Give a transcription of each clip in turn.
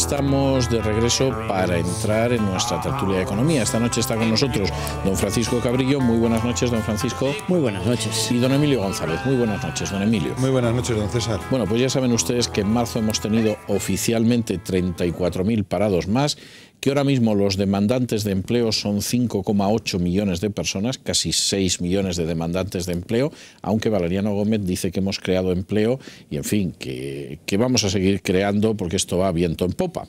estamos de regreso para entrar en nuestra tertulia de economía. Esta noche está con nosotros don Francisco Cabrillo. Muy buenas noches, don Francisco. Muy buenas noches. Y don Emilio González. Muy buenas noches, don Emilio. Muy buenas noches, don César. Bueno, pues ya saben ustedes que en marzo hemos tenido oficialmente 34.000 parados más que ahora mismo los demandantes de empleo son 5,8 millones de personas, casi 6 millones de demandantes de empleo, aunque Valeriano Gómez dice que hemos creado empleo y, en fin, que, vamos a seguir creando porque esto va viento en popa.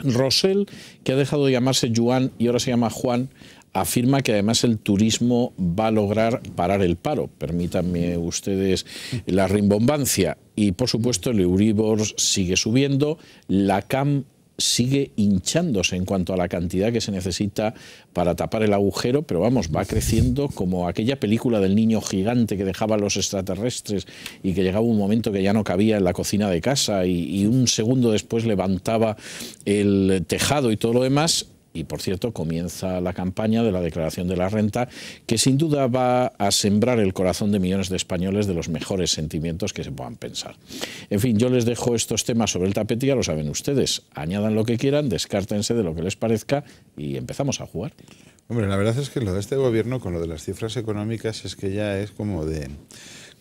Rosell, que ha dejado de llamarse Juan y ahora se llama Juan, afirma que además el turismo va a lograr parar el paro. Permítanme ustedes la rimbombancia. Y por supuesto el Euribor sigue subiendo, la CAM sigue hinchándose en cuanto a la cantidad que se necesita para tapar el agujero, pero vamos, va creciendo como aquella película del niño gigante que dejaba los extraterrestres y que llegaba un momento que ya no cabía en la cocina de casa y, y un segundo después levantaba el tejado y todo lo demás, y por cierto, comienza la campaña de la declaración de la renta, que sin duda va a sembrar el corazón de millones de españoles de los mejores sentimientos que se puedan pensar. En fin, yo les dejo estos temas sobre el tapete, ya lo saben ustedes. Añadan lo que quieran, descártense de lo que les parezca y empezamos a jugar. Hombre, la verdad es que lo de este gobierno con lo de las cifras económicas es que ya es como de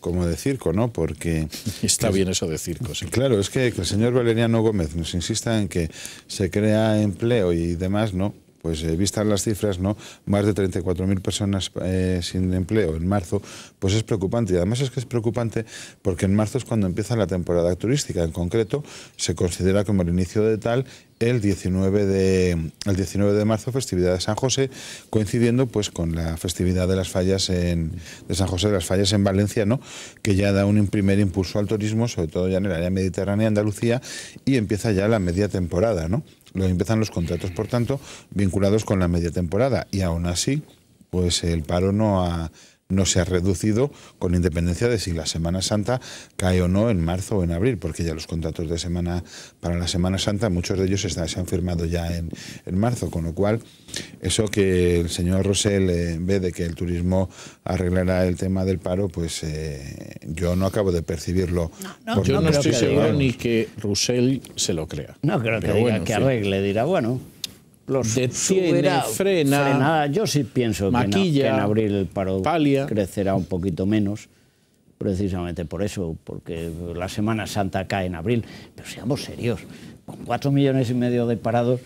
como de circo, ¿no? Porque... Está bien eso de circo, sí. Claro, es que el señor Valeriano Gómez nos insista en que se crea empleo y demás, ¿no? pues eh, vistas las cifras, ¿no? más de 34.000 personas eh, sin empleo en marzo, pues es preocupante. Y además es que es preocupante porque en marzo es cuando empieza la temporada turística. En concreto, se considera como el inicio de tal el 19 de, el 19 de marzo, festividad de San José, coincidiendo pues con la festividad de las fallas en, de San José de las Fallas en Valencia, ¿no? que ya da un primer impulso al turismo, sobre todo ya en el área mediterránea, Andalucía, y empieza ya la media temporada. ¿no? empiezan los contratos, por tanto, vinculados con la media temporada. Y aún así, pues el paro no ha no se ha reducido con independencia de si la Semana Santa cae o no en marzo o en abril, porque ya los contratos de semana para la Semana Santa, muchos de ellos se han firmado ya en, en, marzo, con lo cual eso que el señor Rosell eh, ve de que el turismo arreglará el tema del paro, pues eh, yo no acabo de percibirlo. No, yo no, estoy seguro ni que Rosell se lo crea. No creo que, diga que arregle, dirá, bueno, los detiene, frena, nada Yo sí pienso que, en, abril el paro crecerá un poquito menos, precisamente por eso, porque la Semana Santa cae en abril. Pero seamos serios, con cuatro millones y medio de parados,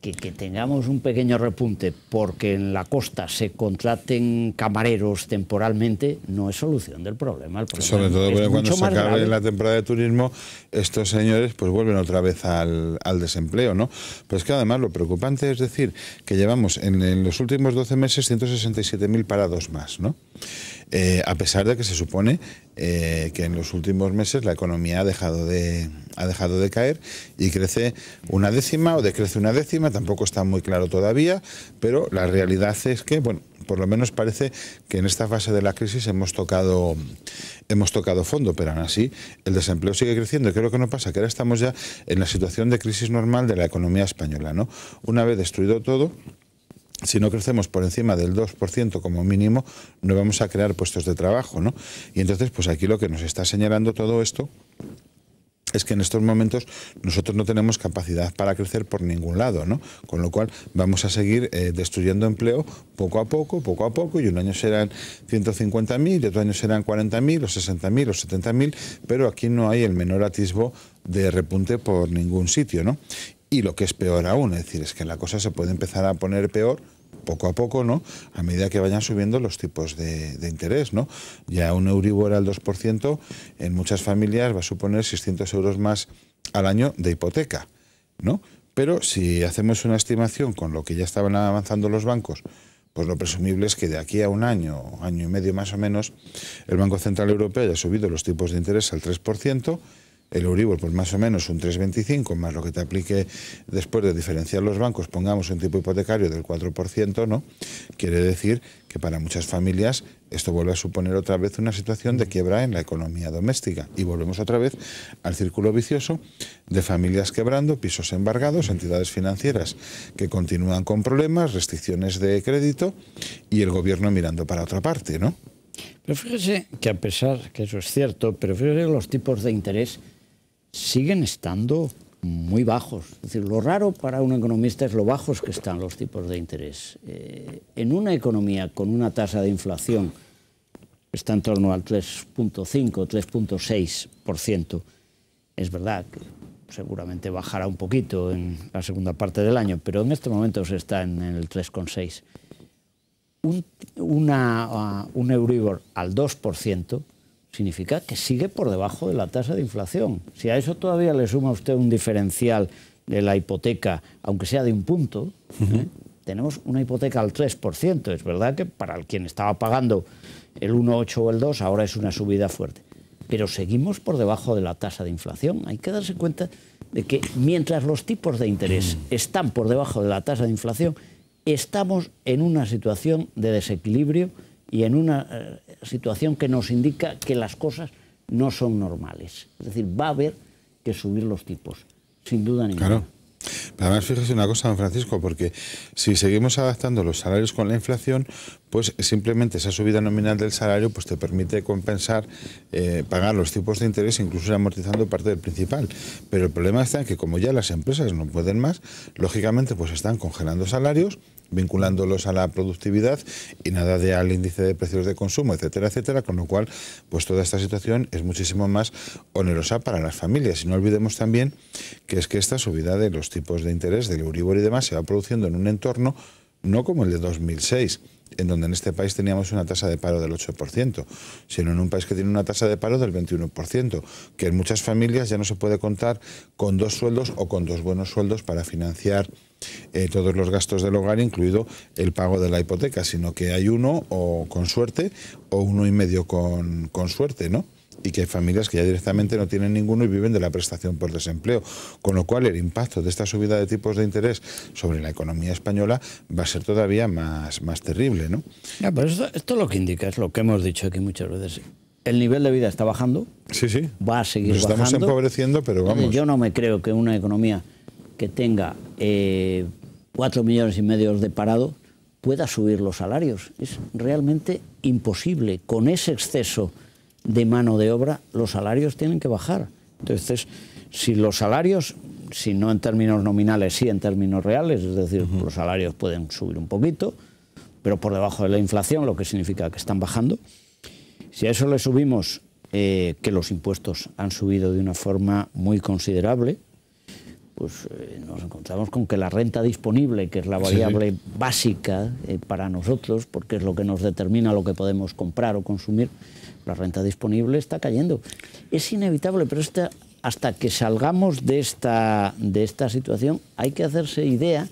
que, tengamos un pequeño repunte porque en la costa se contraten camareros temporalmente no es solución del problema. Sobre todo porque cuando se acabe la temporada de turismo, estos señores pues vuelven otra vez al, desempleo, ¿no? Pero es que además lo preocupante es decir que llevamos en, en los últimos 12 meses 167.000 parados más, ¿no? Eh, a pesar de que se supone eh, que en los últimos meses la economía ha dejado, de, ha dejado de caer y crece una décima o decrece una décima, tampoco está muy claro todavía, pero la realidad es que, bueno, por lo menos parece que en esta fase de la crisis hemos tocado, hemos tocado fondo, pero aún así el desempleo sigue creciendo. Y creo que no pasa, que ahora estamos ya en la situación de crisis normal de la economía española. ¿no? Una vez destruido todo, si no crecemos por encima del 2% como mínimo, no vamos a crear puestos de trabajo, ¿no? Y entonces, pues aquí lo que nos está señalando todo esto es que en estos momentos nosotros no tenemos capacidad para crecer por ningún lado, ¿no? Con lo cual vamos a seguir eh, destruyendo empleo poco a poco, poco a poco, y un año serán 150.000, y otro año serán 40.000, o 60.000, o 70.000, pero aquí no hay el menor atisbo de repunte por ningún sitio, ¿no? y lo que es peor aún, es decir, es que la cosa se puede empezar a poner peor poco a poco, ¿no? A medida que vayan subiendo los tipos de, interés, ¿no? Ya un euro igual al 2% en muchas familias va a suponer 600 euros más al año de hipoteca, ¿no? Pero si hacemos una estimación con lo que ya estaban avanzando los bancos, pues lo presumible es que de aquí a un año, año y medio más o menos, el Banco Central Europeo haya subido los tipos de interés al 3%, el Euribor, pues más o menos un 3,25, más lo que te aplique después de diferenciar los bancos, pongamos un tipo hipotecario del 4%, ¿no? Quiere decir que para muchas familias esto vuelve a suponer otra vez una situación de quiebra en la economía doméstica. Y volvemos otra vez al círculo vicioso de familias quebrando, pisos embargados, entidades financieras que continúan con problemas, restricciones de crédito y el gobierno mirando para otra parte, ¿no? Pero fíjese que a pesar que eso es cierto, pero fíjese los tipos de interés siguen estando muy bajos. Es decir, lo raro para un economista es lo bajos que están los tipos de interés. Eh, en una economía con una tasa de inflación que está en torno al 3.5, 3.6%, es verdad que seguramente bajará un poquito en la segunda parte del año, pero en este momento se está en, el 3,6. Un, una, ah, un Euribor al 2%, significa que sigue por debajo de la tasa de inflación. Si a eso todavía le suma usted un diferencial de la hipoteca, aunque sea de un punto, ¿eh? tenemos una hipoteca al 3%. Es verdad que para quien estaba pagando el 1,8 o el 2, ahora es una subida fuerte. Pero seguimos por debajo de la tasa de inflación. Hay que darse cuenta de que mientras los tipos de interés mm. están por debajo de la tasa de inflación, estamos en una situación de desequilibrio y en una eh, situación que nos indica que las cosas no son normales. Es decir, va a haber que subir los tipos, sin duda ninguna. Claro. Además, fíjese una cosa, don Francisco, porque si seguimos adaptando los salarios con la inflación, pues simplemente esa subida nominal del salario pues te permite compensar, eh, pagar los tipos de interés, incluso amortizando parte del principal. Pero el problema está en que como ya las empresas no pueden más, lógicamente pues están congelando salarios, vinculándolos a la productividad y nada de al índice de precios de consumo, etcétera, etcétera, con lo cual pues toda esta situación es muchísimo más onerosa para las familias. Y no olvidemos también que es que esta subida de los tipos de interés del Euribor y demás se va produciendo en un entorno no como el de 2006, en donde en este país teníamos una tasa de paro del 8%, sino en un país que tiene una tasa de paro del 21%, que en muchas familias ya no se puede contar con dos sueldos o con dos buenos sueldos para financiar eh, todos los gastos del hogar, incluido el pago de la hipoteca, sino que hay uno o con suerte o uno y medio con, con suerte, ¿no? y que hay familias que ya directamente no tienen ninguno y viven de la prestación por desempleo. Con lo cual el impacto de esta subida de tipos de interés sobre la economía española va a ser todavía más, más terrible. ¿no? esto, es lo que indica es lo que hemos dicho aquí muchas veces. El nivel de vida está bajando. Sí, sí. Va a seguir Nos Estamos empobreciendo, pero vamos. yo no me creo que una economía que tenga eh, cuatro 4 millones y medio de parado pueda subir los salarios. Es realmente imposible con ese exceso de mano de obra, los salarios tienen que bajar. Entonces, si los salarios, si no en términos nominales, sí en términos reales, es decir, los salarios pueden subir un poquito, pero por debajo de la inflación, lo que significa que están bajando. Si a eso le subimos eh, que los impuestos han subido de una forma muy considerable, pues eh, nos encontramos con que la renta disponible, que es la variable básica eh, para nosotros, porque es lo que nos determina lo que podemos comprar o consumir, la renta disponible está cayendo. Es inevitable, pero hasta que salgamos de esta, de esta situación hay que hacerse idea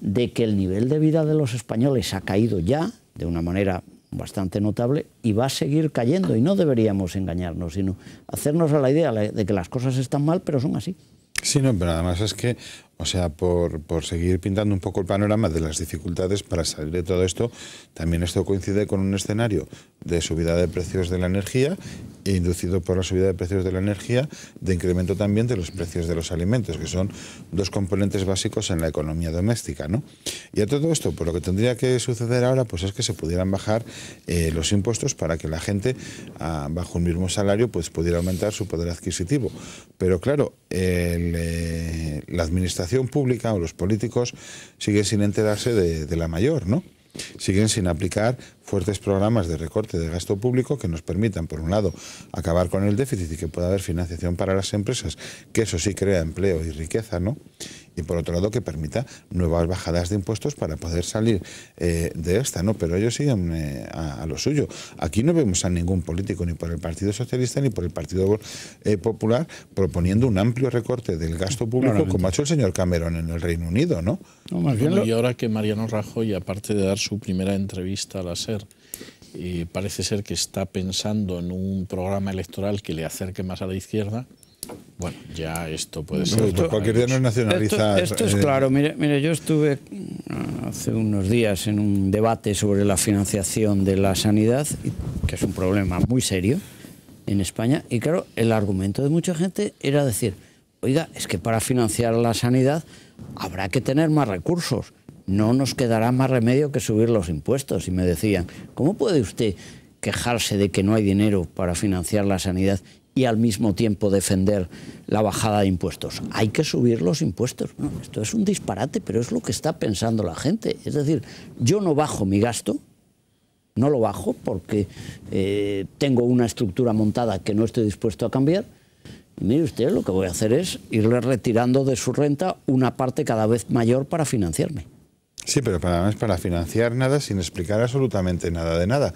de que el nivel de vida de los españoles ha caído ya de una manera bastante notable y va a seguir cayendo y no deberíamos engañarnos, sino hacernos a la idea de que las cosas están mal, pero son así. Sí, no, pero además es que o sea, por, seguir pintando un poco el panorama de las dificultades para salir de todo esto, también esto coincide con un escenario de subida de precios de la energía, inducido por la subida de precios de la energía, de incremento también de los precios de los alimentos, que son dos componentes básicos en la economía doméstica. ¿no? Y a todo esto, por lo que tendría que suceder ahora, pues es que se pudieran bajar eh, los impuestos para que la gente, ah, bajo un mismo salario, pues pudiera aumentar su poder adquisitivo. Pero claro, eh, la administración pública o los políticos siguen sin enterarse de, de la mayor, ¿no? Siguen sin aplicar fuertes programas de recorte de gasto público que nos permitan, por un lado, acabar con el déficit y que pueda haber financiación para las empresas, que eso sí crea empleo y riqueza, ¿no? Y por otro lado, que permita nuevas bajadas de impuestos para poder salir eh, de esta, ¿no? Pero ellos siguen eh, a, lo suyo. Aquí no vemos a ningún político, ni por el Partido Socialista, ni por el Partido eh, Popular, proponiendo un amplio recorte del gasto público, como ha hecho el señor Cameron en el Reino Unido, ¿no? bien Y ahora que Mariano Rajoy, aparte de dar su primera entrevista a la SER, y parece ser que está pensando en un programa electoral que le acerque más a la izquierda. Bueno, ya esto puede ser. cualquier día no es Esto, esto es eh, claro. Mire, mire, yo estuve ah, hace unos días en un debate sobre la financiación de la sanidad, que es un problema muy serio en España. Y claro, el argumento de mucha gente era decir, oiga, es que para financiar la sanidad habrá que tener más recursos no nos quedará más remedio que subir los impuestos. Y me decían, ¿cómo puede usted quejarse de que no hay dinero para financiar la sanidad y al mismo tiempo defender la bajada de impuestos. Hay que subir los impuestos. esto es un disparate, pero es lo que está pensando la gente. Es decir, yo no bajo mi gasto, no lo bajo porque eh, tengo una estructura montada que no estoy dispuesto a cambiar. mire usted, lo que voy a hacer es irle retirando de su renta una parte cada vez mayor para financiarme. Sí, pero para, es para financiar nada sin explicar absolutamente nada de nada.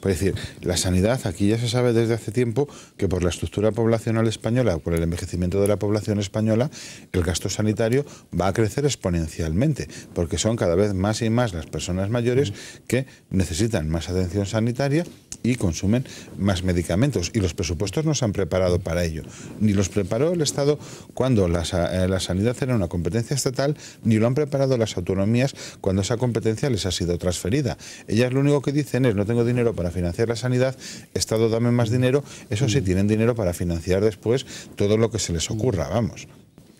Por decir, la sanidad aquí ya se sabe desde hace tiempo que por la estructura poblacional española, por el envejecimiento de la población española, el gasto sanitario va a crecer exponencialmente, porque son cada vez más y más las personas mayores que necesitan más atención sanitaria y consumen más medicamentos. Y los presupuestos no se han preparado para ello. Ni los preparó el Estado cuando la, eh, la sanidad era una competencia estatal, ni lo han preparado las autonomías cuando esa competencia les ha sido transferida. Ellas lo único que dicen es, no tengo dinero para financiar la sanidad, Estado dame más dinero, eso sí, mm. tienen dinero para financiar después todo lo que se les ocurra, mm. vamos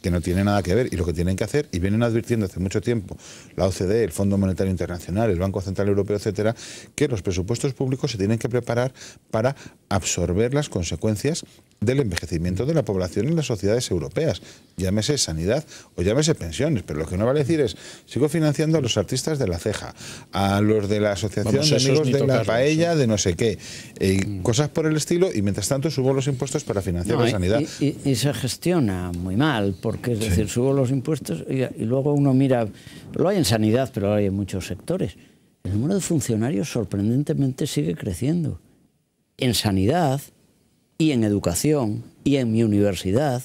que no tiene nada que ver y lo que tienen que hacer y vienen advirtiendo hace mucho tiempo la OCDE, el Fondo Monetario Internacional, el Banco Central Europeo, etcétera, que los presupuestos públicos se tienen que preparar para absorber las consecuencias del envejecimiento de la población en las sociedades europeas, llámese sanidad o llámese pensiones, pero lo que no a decir es, sigo financiando a los artistas de la ceja, a los de la Asociación de Amigos de la Paella, de no sé qué, eh, mm. cosas por el estilo, y mientras tanto subo los impuestos para financiar la sanidad. Y, se gestiona muy mal, porque es decir, subo los impuestos y, y luego uno mira, lo hay en sanidad, pero lo hay en muchos sectores. El número de funcionarios sorprendentemente sigue creciendo en sanidad y en educación y en mi universidad,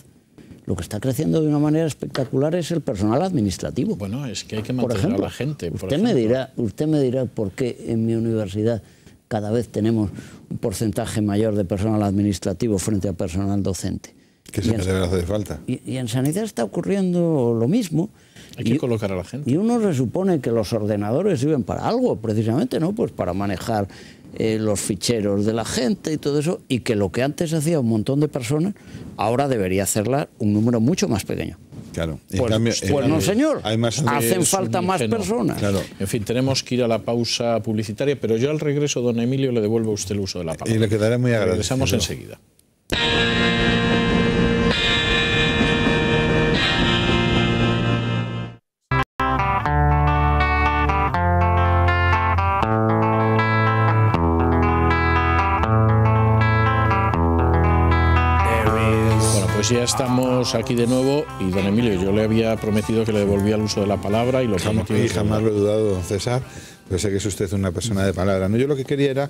lo que está creciendo de una manera espectacular es el personal administrativo. Bueno, es que hay que mantener a la gente. usted, me dirá, usted me dirá por qué en mi universidad cada vez tenemos un porcentaje mayor de personal administrativo frente a personal docente. Que siempre le hace falta. Y, en sanidad está ocurriendo lo mismo. Hay que colocar a la gente. Y uno se supone que los ordenadores sirven para algo, precisamente, ¿no? Pues para manejar eh, los ficheros de la gente y todo eso, y que lo que antes hacía un montón de personas, ahora debería hacerla un número mucho más pequeño. Claro. pues, pues no, señor. Hacen falta más personas. Claro. En fin, tenemos que ir a la pausa publicitaria, pero yo al regreso, don Emilio, le devuelvo a usted el uso de la palabra. Y le quedaré muy agradecido. Regresamos enseguida. Pues ya estamos aquí de nuevo y don Emilio, yo le había prometido que le devolvía el uso de la palabra y lo prometí. Y jamás lo dudado, don César, yo sé que es usted una persona de palabra. No, yo lo que quería era,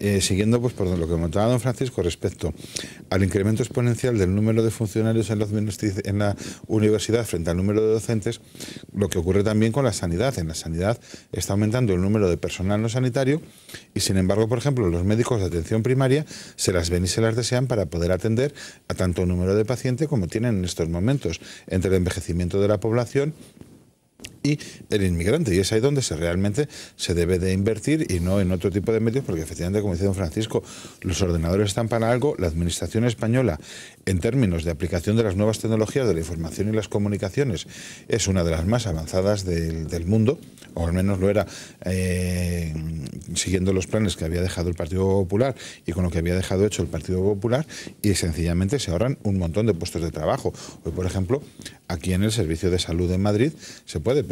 eh, siguiendo pues por lo que comentaba don Francisco respecto al incremento exponencial del número de funcionarios en en la universidad frente al número de docentes, lo que ocurre también con la sanidad. En la sanidad está aumentando el número de personal no sanitario y sin embargo, por ejemplo, los médicos de atención primaria se las ven y se las desean para poder atender a tanto número de pacientes como tienen en estos momentos, entre el envejecimiento de la población y el inmigrante. Y es ahí donde se realmente se debe de invertir y no en otro tipo de medios, porque efectivamente, como dice don Francisco, los ordenadores están para algo. La Administración española, en términos de aplicación de las nuevas tecnologías de la información y las comunicaciones, es una de las más avanzadas del, mundo, o al menos lo era eh, siguiendo los planes que había dejado el Partido Popular y con lo que había dejado hecho el Partido Popular, y sencillamente se ahorran un montón de puestos de trabajo. Hoy, por ejemplo, aquí en el Servicio de Salud de Madrid se puede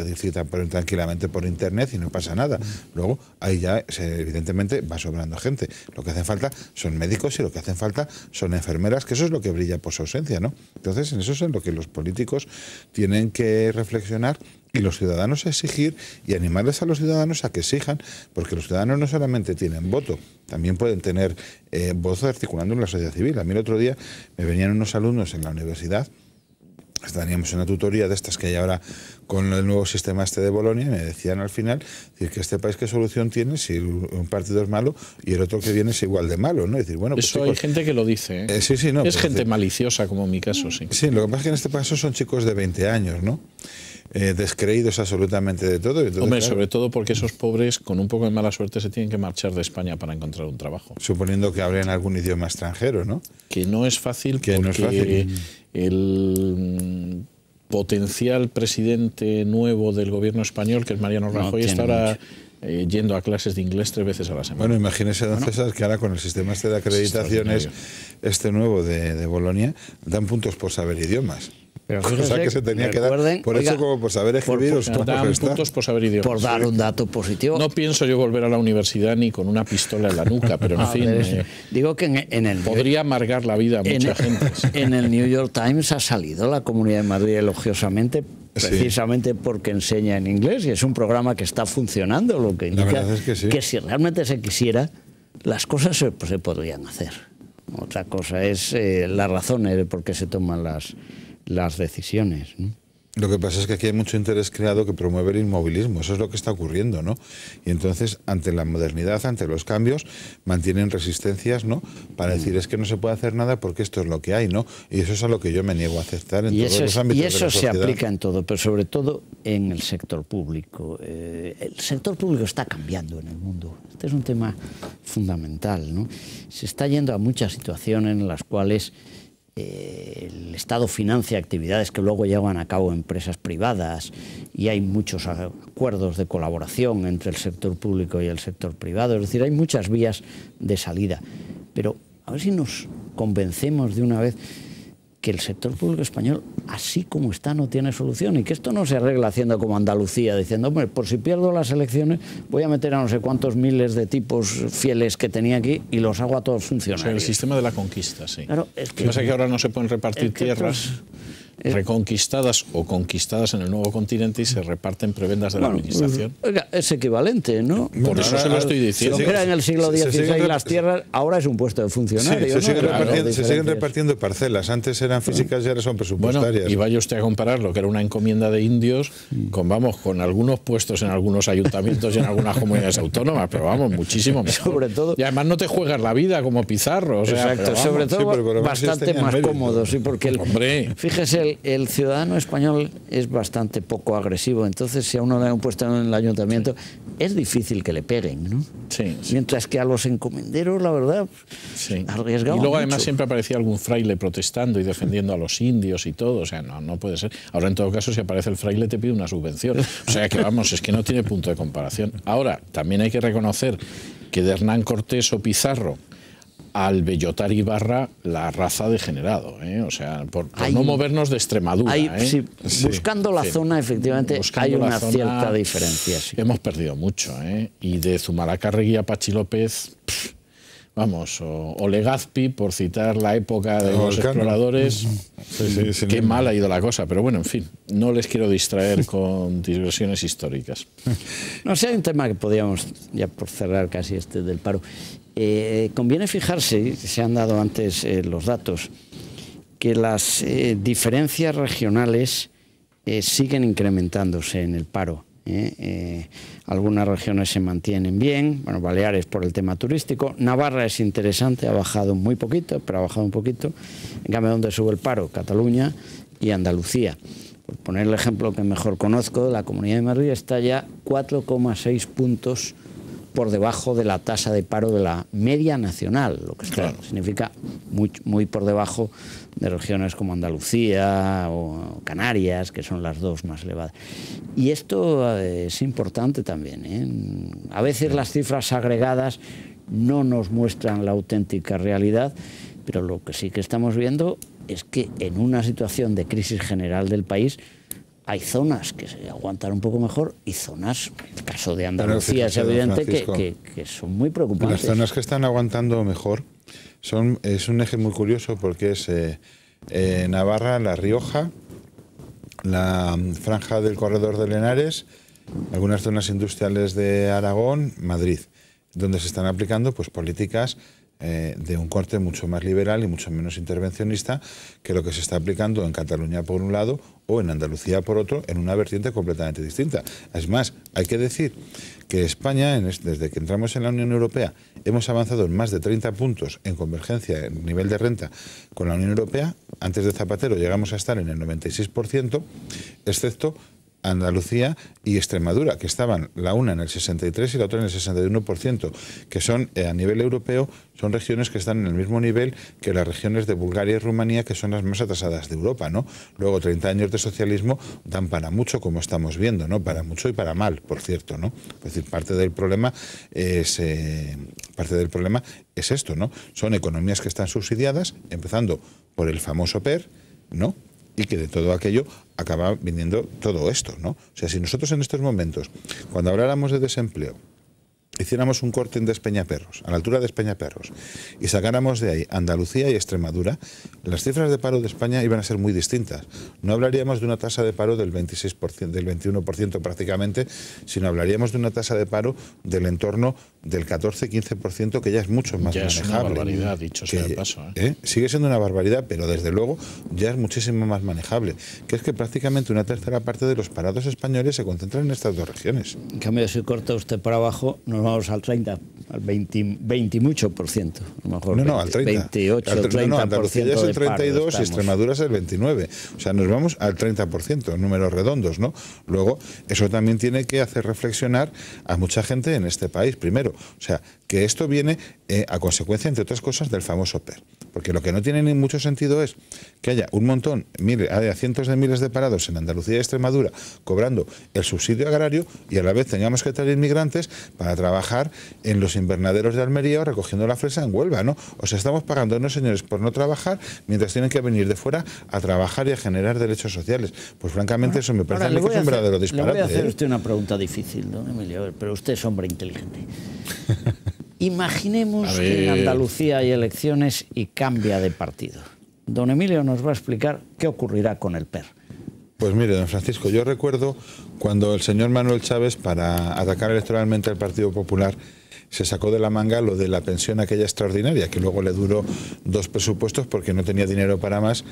tranquilamente por internet y no pasa nada. Luego, ahí ya evidentemente va sobrando gente. Lo que hacen falta son médicos y lo que hacen falta son enfermeras, que eso es lo que brilla por su ausencia, ¿no? Entonces, en eso es en lo que los políticos tienen que reflexionar y los ciudadanos exigir y animarles a los ciudadanos a que exijan, porque los ciudadanos no solamente tienen voto, también pueden tener eh, voz articulando en la sociedad civil. A mí el otro día me venían unos alumnos en la universidad teníamos pues una tutoría de estas que hay ahora con el nuevo sistema este de Bolonia, me decían al final, decir, que este país qué solución tiene si un partido es malo y el otro que viene es igual de malo, ¿no? decir, bueno, pues hay pues, gente que lo dice, ¿eh? Eh, sí, sí, no, es gente maliciosa, como en mi caso, sí. Sí, lo que pasa es que en este caso son chicos de 20 años, ¿no? Eh, descreídos absolutamente de todo. Hombre, sobre todo porque esos pobres con un poco de mala suerte se tienen que marchar de España para encontrar un trabajo. Suponiendo que hablen algún idioma extranjero, ¿no? Que no es fácil que porque el potencial presidente nuevo del gobierno español, que es Mariano Rajoy, estará está eh, yendo a clases de inglés tres veces a la semana. Bueno, imagínese, don que ahora con el sistema este de acreditaciones, este nuevo de, de Bolonia, dan puntos por saber idiomas. Pero que se tenía que dar. Por eso, como por saber escribir, por, por dar un dato positivo. No pienso yo volver a la universidad ni con una pistola en la nuca, pero en fin. Eh, digo que en, el. Podría amargar la vida a mucha gente. En el New York Times ha salido la Comunidad de Madrid elogiosamente precisamente porque enseña en inglés y es un programa que está funcionando, lo que indica que, si realmente se quisiera, las cosas se, podrían hacer. Otra cosa es eh, la razón eh, de por qué se toman las, las decisiones. Lo que pasa es que aquí hay mucho interés creado que promueve el inmovilismo, eso es lo que está ocurriendo, ¿no? Y entonces, ante la modernidad, ante los cambios, mantienen resistencias, ¿no? Para mm. decir, es que no se puede hacer nada porque esto es lo que hay, ¿no? Y eso es a lo que yo me niego a aceptar en y todos eso los ámbitos. Y eso se aplica en todo, pero sobre todo en el sector público. Eh, el sector público está cambiando en el mundo. Este es un tema fundamental, ¿no? Se está yendo a muchas situaciones en las cuales el Estado financia actividades que luego llevan a cabo empresas privadas y hay muchos acuerdos de colaboración entre el sector público y el sector privado, es decir, hay muchas vías de salida. Pero a ver si nos convencemos de una vez que el sector público español, así como está, no tiene solución y que esto no se arregla haciendo como Andalucía, diciendo, hombre, por si pierdo las elecciones voy a meter a no sé cuántos miles de tipos fieles que tenía aquí y los hago a todos funcionar O el sistema de la conquista, sí. que... pasa es que ahora no se pueden repartir tierras. Eh, reconquistadas o conquistadas en el nuevo continente y se reparten prebendas de la administración. Mm, es equivalente, ¿no? Por eso se lo estoy diciendo. era en el siglo XVI las tierras, ahora es un puesto de funcionario. se, siguen repartiendo parcelas. Antes eran físicas y ahora son presupuestarias. y vaya usted a comparar lo que era una encomienda de indios mm. con, vamos, con algunos puestos en algunos ayuntamientos y en algunas comunidades autónomas, pero vamos, muchísimo mejor. Sobre todo, y además no te juegas la vida como Pizarro. exacto, sobre todo bastante más cómodo. porque el, Hombre. fíjese el el ciudadano español es bastante poco agresivo, entonces si a uno le han puesto en el ayuntamiento, es difícil que le peguen, ¿no? Sí, Mientras que a los encomenderos, la verdad, sí. arriesgado. Y luego además siempre aparecía algún fraile protestando y defendiendo a los indios y todo, o sea, no, no puede ser. Ahora en todo caso, si aparece el fraile te pide una subvención, o sea que vamos, es que no tiene punto de comparación. Ahora, también hay que reconocer que de Hernán Cortés o Pizarro al Bellotar Ibarra la raza degenerado, ¿eh? o sea, por, no movernos de Extremadura. ¿eh? buscando la zona, efectivamente, hay una cierta diferencia. Hemos perdido mucho, ¿eh? y de Zumalacárregui a Pachi López, vamos, o, Legazpi, por citar la época de los exploradores, mm, qué mal ha ido la cosa, pero bueno, en fin, no les quiero distraer con diversiones históricas. No sé, hay un tema que podríamos, ya por cerrar casi este del paro, eh, conviene fijarse, se han dado antes eh, los datos, que las eh, diferencias regionales siguen incrementándose en el paro. algunas regiones se mantienen bien, bueno, Baleares por el tema turístico, Navarra es interesante, ha bajado muy poquito, pero ha bajado un poquito. En cambio, ¿dónde sube el paro? Cataluña y Andalucía. Por poner el ejemplo que mejor conozco, la Comunidad de Madrid está ya 4,6 puntos por debajo de la tasa de paro de la media nacional, lo que significa muy, por debajo de regiones como Andalucía o Canarias, que son las dos más elevadas. Y esto eh, es importante también. ¿eh? A veces las cifras agregadas no nos muestran la auténtica realidad, pero lo que sí que estamos viendo es que en una situación de crisis general del país, hay zonas que se aguantan un poco mejor y zonas, el caso de Andalucía es evidente que, son muy preocupantes. Las zonas que están aguantando mejor son es un eje muy curioso porque es eh, eh, Navarra, La Rioja, la mm, franja del corredor de Lenares, algunas zonas industriales de Aragón, Madrid, donde se están aplicando pues políticas eh, de un corte mucho más liberal y mucho menos intervencionista que lo que se está aplicando en Cataluña por un lado o en Andalucía por otro, en una vertiente completamente distinta. Es más, hay que decir que España, desde que entramos en la Unión Europea, hemos avanzado en más de 30 puntos en convergencia en nivel de renta con la Unión Europea. Antes de Zapatero llegamos a estar en el 96%, excepto Andalucía y Extremadura, que estaban la una en el 63 y la otra en el 61%, que son eh, a nivel europeo, son regiones que están en el mismo nivel que las regiones de Bulgaria y Rumanía, que son las más atrasadas de Europa, ¿no? Luego 30 años de socialismo dan para mucho, como estamos viendo, ¿no? Para mucho y para mal, por cierto, ¿no? Es decir, parte del problema es eh, parte del problema es esto, ¿no? Son economías que están subsidiadas, empezando por el famoso PER, ¿no? y que de todo aquello acaba viniendo todo esto, ¿no? O sea, si nosotros en estos momentos, cuando habláramos de desempleo, hiciéramos un corte en Despeñaperros, a la altura de Despeñaperros, y sacáramos de ahí Andalucía y Extremadura, las cifras de paro de España iban a ser muy distintas. No hablaríamos de una tasa de paro del 26%, del 21% prácticamente, sino hablaríamos de una tasa de paro del entorno del 14-15% que ya es mucho más manejable. Sigue siendo una barbaridad, pero desde luego ya es muchísimo más manejable. Que es que prácticamente una tercera parte de los parados españoles se concentran en estas dos regiones. En cambio, si corta usted para abajo, nos vamos al 30, al 20, 20 mucho por ciento. no, no, al 30. 28, Andalucía es el 32 y Extremadura es el 29. O sea, nos vamos al 30%, números redondos, ¿no? Luego, eso también tiene que hacer reflexionar a mucha gente en este país. Primero, o sea, que esto viene eh, a consecuencia, entre otras cosas, del famoso PER. Porque lo que no tiene ni mucho sentido es que haya un montón, mire, haya cientos de miles de parados en Andalucía y Extremadura cobrando el subsidio agrario y a la vez tengamos que traer inmigrantes para trabajar en los invernaderos de Almería o recogiendo la fresa en Huelva, ¿no? O sea, estamos pagando unos señores por no trabajar mientras tienen que venir de fuera a trabajar y a generar derechos sociales. Pues francamente eso me parece a que es un verdadero disparate. Le voy a hacer ¿eh? usted una pregunta difícil, Emilio, pero usted es hombre inteligente. Imaginemos que en Andalucía hay elecciones y cambia de partido. Don Emilio nos va a explicar qué ocurrirá con el PER. Pues mire, don Francisco, yo recuerdo cuando el señor Manuel Chávez, para atacar electoralmente al Partido Popular, se sacó de la manga lo de la pensión aquella extraordinaria, que luego le duró dos presupuestos porque no tenía dinero para más.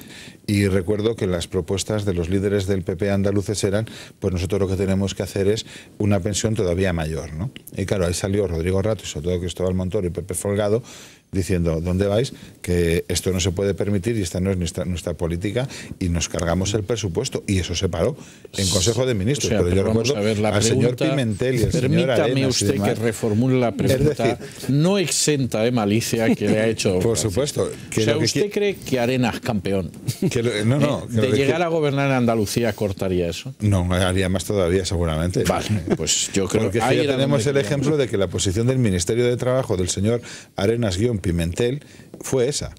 Y recuerdo que las propuestas de los líderes del PP andaluces eran, pues nosotros lo que tenemos que hacer es una pensión todavía mayor. ¿no? Y claro, ahí salió Rodrigo Rato y sobre todo Cristóbal Montoro y Pepe Folgado diciendo dónde vais, que esto no se puede permitir y esta no es nuestra, política y nos cargamos el presupuesto y eso se paró en Consejo de Ministros. pero yo recuerdo al señor Pimentel Permítame usted que reformule la pregunta no exenta de malicia que le ha hecho. Por supuesto. Que o sea, ¿usted cree que Arenas campeón que eh, de llegar a gobernar en Andalucía cortaría eso? No, haría más todavía seguramente. pues yo creo Porque que tenemos el ejemplo de que la posición del Ministerio de Trabajo del señor Arenas guión Pimentel fue esa.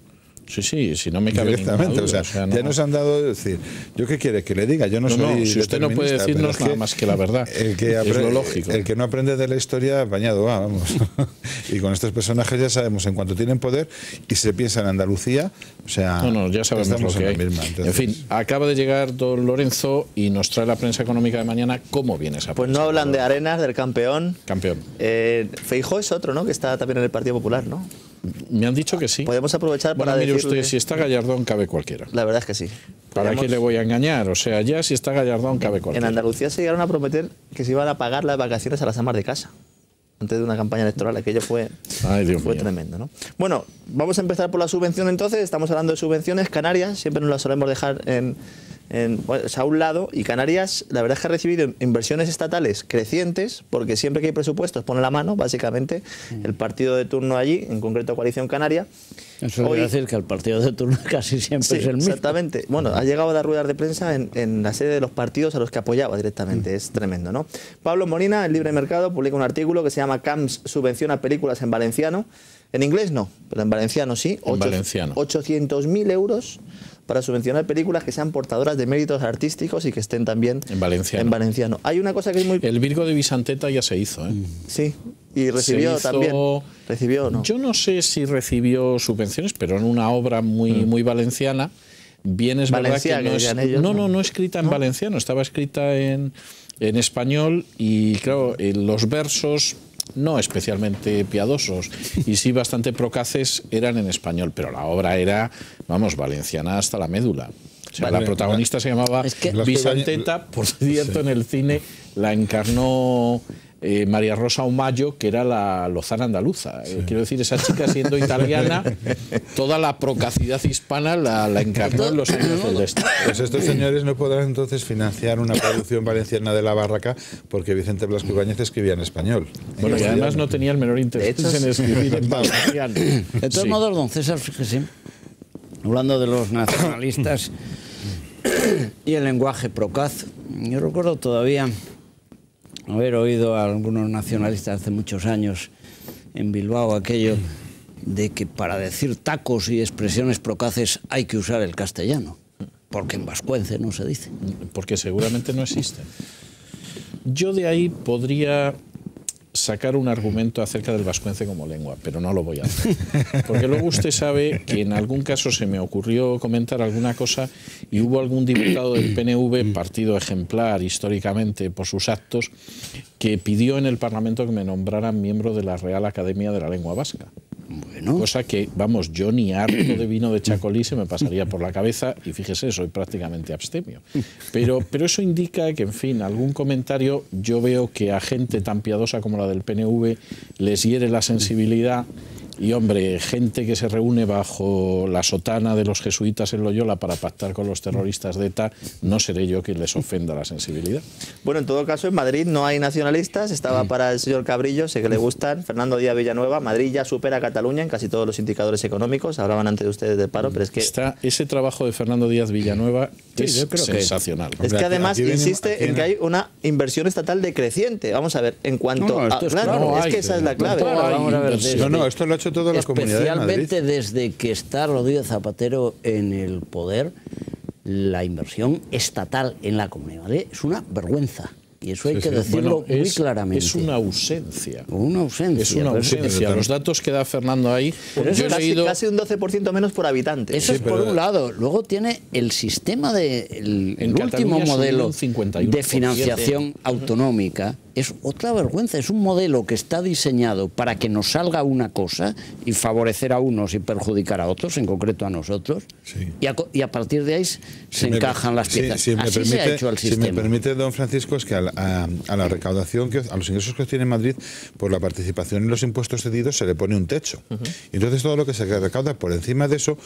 Sí, sí, si no me cabe Directamente, o, sea, ya nos han dado decir, ¿yo qué quiere que le diga? Yo no, soy no, si usted no puede decirnos nada más que la verdad, el que es lógico. El que no aprende de la historia, bañado vamos. y con estos personajes ya sabemos en cuanto tienen poder y se piensa en Andalucía, o sea... No, no, ya sabemos que en, hay. en fin, acaba de llegar don Lorenzo y nos trae la prensa económica de mañana. ¿Cómo viene esa Pues no hablan de Arenas, del campeón. Campeón. Eh, Feijó es otro, ¿no?, que está también en el Partido Popular, ¿no? Me han dicho que sí. Podemos aprovechar para bueno, mire usted, si está Gallardón, cabe cualquiera. La verdad es que sí. ¿Para qué le voy a engañar? O sea, ya si está Gallardón, cabe cualquiera. En Andalucía se llegaron a prometer que se iban a pagar las vacaciones a las amas de casa antes de una campaña electoral. Aquello fue, tremendo, ¿no? Bueno, vamos a empezar por la subvención entonces. Estamos hablando de subvenciones. Canarias, siempre nos las solemos dejar en a un lado, y Canarias, la verdad es que ha recibido inversiones estatales crecientes, porque siempre que hay presupuestos pone la mano, básicamente, mm. el partido de turno allí, en concreto Coalición Canaria. Eso quiere decir que el partido de turno casi siempre es el mismo. Exactamente. Bueno, ha llegado a dar ruedas de prensa en, la sede de los partidos a los que apoyaba directamente. Mm. Es tremendo, ¿no? Pablo Molina, el Libre Mercado, publica un artículo que se llama CAMS subvenciona películas en valenciano. En inglés no, pero en valenciano sí. En valenciano. 800.000 euros para subvencionar películas que sean portadoras de méritos artísticos y que estén también en valenciano. En valenciano. Hay una cosa que es muy... El Virgo de Bisanteta ya se hizo, ¿eh? Mm. Sí, y recibió también. Recibió, ¿no? Yo no sé si recibió subvenciones, pero en una obra muy, mm. muy valenciana. Bien es no, no, no, escrita en valenciano, estaba escrita en, en español y claro, eh, los versos no especialmente piadosos y sí bastante procaces eran en español, pero la obra era, vamos, valenciana hasta la médula. la protagonista se llamaba Bisanteta, por cierto, en el cine la encarnó eh, María Rosa Umayo, que era la lozana andaluza. Eh, quiero decir, esa chica siendo italiana, toda la procacidad hispana la, la encarnó en los años de este. pues estos señores no podrán entonces financiar una producción valenciana de la barraca porque Vicente Blasco Ibáñez escribía en español. Bueno, y además no tenía el menor interés en escribir en valenciano. De todos modos, don César, fíjese, hablando de los nacionalistas y el lenguaje procaz, yo recuerdo todavía haber oído a algunos nacionalistas hace muchos años en Bilbao aquello de que para decir tacos y expresiones procaces hay que usar el castellano, porque en vascuence no se dice. Porque seguramente no existe. Yo de ahí podría sacar un argumento acerca del vascuence como lengua, pero no lo voy a hacer. Porque luego usted sabe que en algún caso se me ocurrió comentar alguna cosa y hubo algún diputado del PNV, partido ejemplar históricamente por sus actos, que pidió en el Parlamento que me nombraran miembro de la Real Academia de la Lengua Vasca. Cosa que, vamos, yo ni harto de vino de Chacolí se me pasaría por la cabeza y fíjese, soy prácticamente abstemio. Pero, pero eso indica que, en fin, algún comentario, yo veo que a gente tan piadosa como la del PNV les hiere la sensibilidad y hombre, gente que se reúne bajo la sotana de los jesuitas en Loyola para pactar con los terroristas de ETA, no seré yo quien les ofenda la sensibilidad. Bueno, en todo caso, en Madrid no hay nacionalistas, estaba mm. para el señor Cabrillo, sé que le mm. gustan, Fernando Díaz Villanueva, Madrid ya supera a Cataluña en casi todos los indicadores económicos, hablaban antes de ustedes del paro, mm. pero es que... Está ese trabajo de Fernando Díaz Villanueva es sensacional. es que además insiste en que hay una inversión estatal decreciente, vamos a ver, en cuanto a... claro, es que esa es la clave. No, no, esto lo ha hecho especialmente desde que está Rodríguez Zapatero en el poder, la inversión estatal en la comunidad es una vergüenza. Y eso hay que decirlo muy claramente. Es una ausencia. Una ausencia. Es una ausencia. Los datos que da Fernando ahí. casi, un 12% menos por habitante. Eso es por un lado. Luego tiene el sistema de. El, último modelo de financiación autonómica es otra vergüenza, es un modelo que está diseñado para que nos salga una cosa y favorecer a unos y perjudicar a otros, en concreto a nosotros, sí. y, a, partir de ahí se encajan las piezas. Si, se ha hecho sistema. Si me permite, don Francisco, es que a la, recaudación, que, a los ingresos que tiene Madrid por la participación en los impuestos cedidos se le pone un techo. y Entonces todo lo que se recauda por encima de eso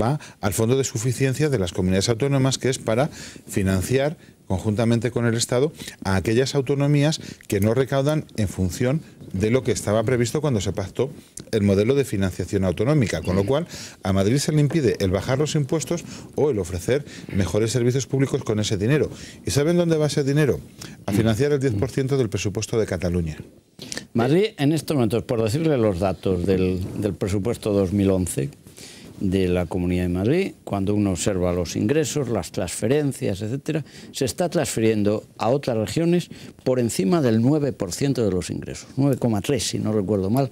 va al fondo de suficiencia de las comunidades autónomas, que es para financiar conjuntamente con el Estado, a aquellas autonomías que no recaudan en función de lo que estaba previsto cuando se pactó el modelo de financiación autonómica, con lo cual a Madrid se le impide el bajar los impuestos o el ofrecer mejores servicios públicos con ese dinero. ¿Y saben dónde va ese dinero? A financiar el 10% del presupuesto de Cataluña. Madrid en estos momentos, por decirle los datos del, del presupuesto 2011, de la Comunidad de Madrid, cuando uno observa los ingresos, las transferencias, etcétera, se está transfiriendo a otras regiones por encima del 9% de los ingresos, 9,3 si no recuerdo mal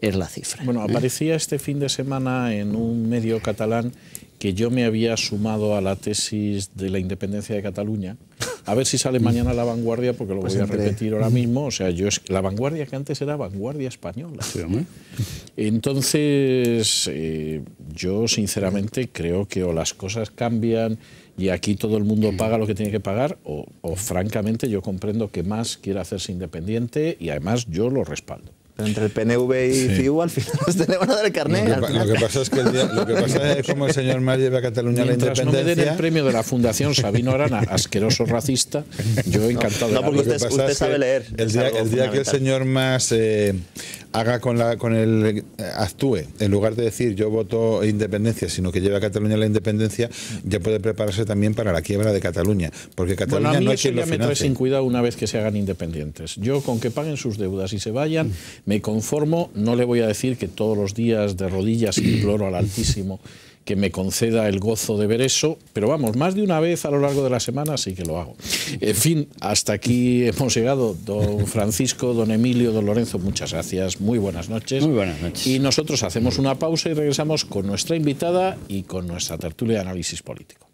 es la cifra. Bueno, aparecía este fin de semana en un medio catalán que yo me había sumado a la tesis de la independencia de Cataluña a ver si sale mañana La Vanguardia, porque lo pues voy a repetir ahora mismo. O sea, yo es La Vanguardia que antes era Vanguardia Española. Entonces, eh, yo sinceramente creo que o las cosas cambian y aquí todo el mundo paga lo que tiene que pagar, o, o francamente yo comprendo que más quiere hacerse independiente y además yo lo respaldo entre el PNV y sí. CIU al final nos tenemos a dar el carnet. Lo que, pasa es que el día, lo que pasa es como el señor Mar lleva a Cataluña la independencia. no me den el premio de la Fundación Sabino Arana, asqueroso racista, yo encantado. No, no porque pues usted, sabe leer. El día, el día que el señor más eh, haga con la con el eh, actúe en lugar de decir yo voto independencia sino que lleve a Cataluña la independencia ya puede prepararse también para la quiebra de Cataluña porque Cataluña bueno, a me sin cuidado una vez que se hagan independientes yo con que paguen sus deudas y se vayan me conformo no le voy a decir que todos los días de rodillas imploro al Altísimo que me conceda el gozo de ver eso, pero vamos, más de una vez a lo largo de la semana sí que lo hago. En fin, hasta aquí hemos llegado. Don Francisco, don Emilio, don Lorenzo, muchas gracias, muy buenas noches. Muy buenas noches. Y nosotros hacemos una pausa y regresamos con nuestra invitada y con nuestra tertulia de análisis político.